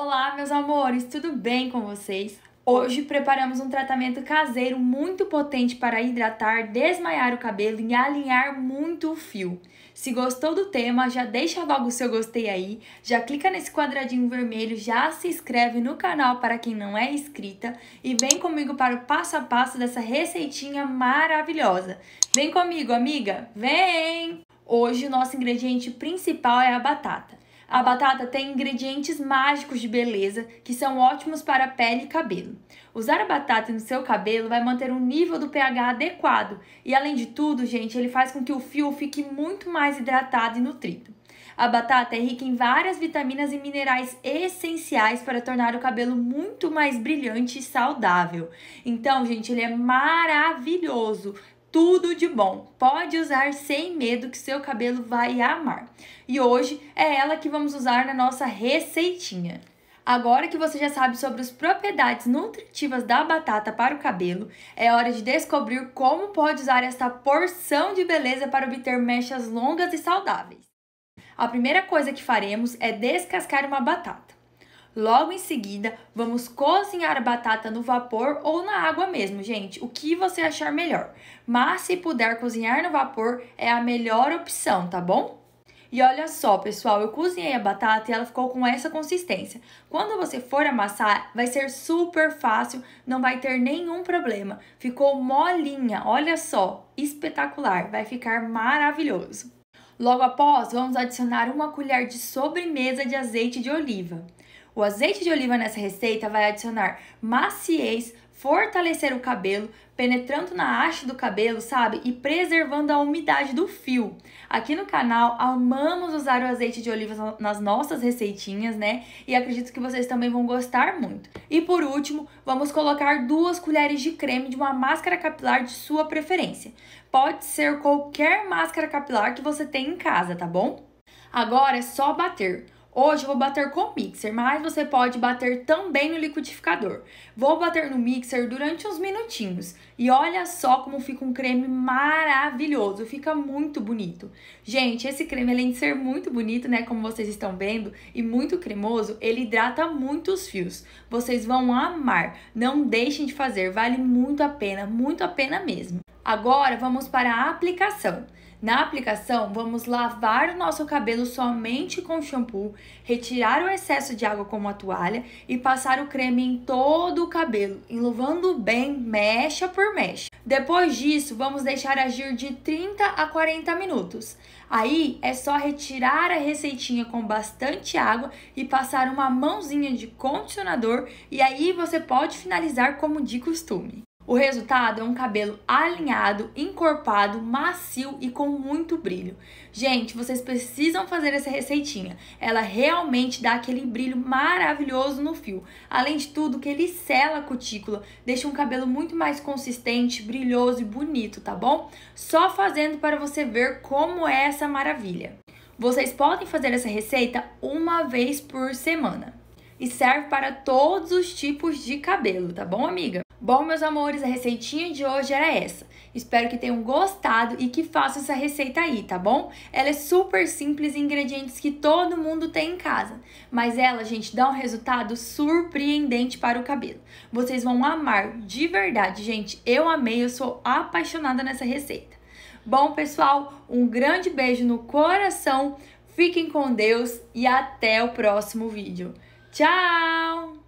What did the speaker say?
Olá, meus amores, tudo bem com vocês? Hoje preparamos um tratamento caseiro muito potente para hidratar, desmaiar o cabelo e alinhar muito o fio. Se gostou do tema, já deixa logo o seu gostei aí, já clica nesse quadradinho vermelho, já se inscreve no canal para quem não é inscrita e vem comigo para o passo a passo dessa receitinha maravilhosa. Vem comigo, amiga, vem! Hoje o nosso ingrediente principal é a batata. A batata tem ingredientes mágicos de beleza que são ótimos para pele e cabelo. Usar a batata no seu cabelo vai manter um nível do pH adequado e, além de tudo, gente, ele faz com que o fio fique muito mais hidratado e nutrido. A batata é rica em várias vitaminas e minerais essenciais para tornar o cabelo muito mais brilhante e saudável. Então, gente, ele é maravilhoso tudo de bom. Pode usar sem medo que seu cabelo vai amar. E hoje é ela que vamos usar na nossa receitinha. Agora que você já sabe sobre as propriedades nutritivas da batata para o cabelo, é hora de descobrir como pode usar esta porção de beleza para obter mechas longas e saudáveis. A primeira coisa que faremos é descascar uma batata. Logo em seguida, vamos cozinhar a batata no vapor ou na água mesmo, gente, o que você achar melhor. Mas se puder cozinhar no vapor, é a melhor opção, tá bom? E olha só, pessoal, eu cozinhei a batata e ela ficou com essa consistência. Quando você for amassar, vai ser super fácil, não vai ter nenhum problema. Ficou molinha, olha só, espetacular, vai ficar maravilhoso. Logo após, vamos adicionar uma colher de sobremesa de azeite de oliva. O azeite de oliva nessa receita vai adicionar maciez, fortalecer o cabelo, penetrando na haste do cabelo, sabe? E preservando a umidade do fio. Aqui no canal, amamos usar o azeite de oliva nas nossas receitinhas, né? E acredito que vocês também vão gostar muito. E por último, vamos colocar duas colheres de creme de uma máscara capilar de sua preferência. Pode ser qualquer máscara capilar que você tem em casa, tá bom? Agora é só bater. Hoje eu vou bater com o mixer, mas você pode bater também no liquidificador. Vou bater no mixer durante uns minutinhos. E olha só como fica um creme maravilhoso, fica muito bonito. Gente, esse creme além de ser muito bonito, né, como vocês estão vendo, e muito cremoso, ele hidrata muito os fios. Vocês vão amar, não deixem de fazer, vale muito a pena, muito a pena mesmo. Agora vamos para a aplicação. Na aplicação, vamos lavar o nosso cabelo somente com shampoo, retirar o excesso de água com uma toalha e passar o creme em todo o cabelo, enluvando bem mecha por mecha. Depois disso, vamos deixar agir de 30 a 40 minutos. Aí é só retirar a receitinha com bastante água e passar uma mãozinha de condicionador e aí você pode finalizar como de costume. O resultado é um cabelo alinhado, encorpado, macio e com muito brilho. Gente, vocês precisam fazer essa receitinha. Ela realmente dá aquele brilho maravilhoso no fio. Além de tudo, que ele sela a cutícula, deixa um cabelo muito mais consistente, brilhoso e bonito, tá bom? Só fazendo para você ver como é essa maravilha. Vocês podem fazer essa receita uma vez por semana. E serve para todos os tipos de cabelo, tá bom, amiga? Bom, meus amores, a receitinha de hoje era essa. Espero que tenham gostado e que façam essa receita aí, tá bom? Ela é super simples e ingredientes que todo mundo tem em casa. Mas ela, gente, dá um resultado surpreendente para o cabelo. Vocês vão amar, de verdade, gente. Eu amei, eu sou apaixonada nessa receita. Bom, pessoal, um grande beijo no coração. Fiquem com Deus e até o próximo vídeo. Tchau!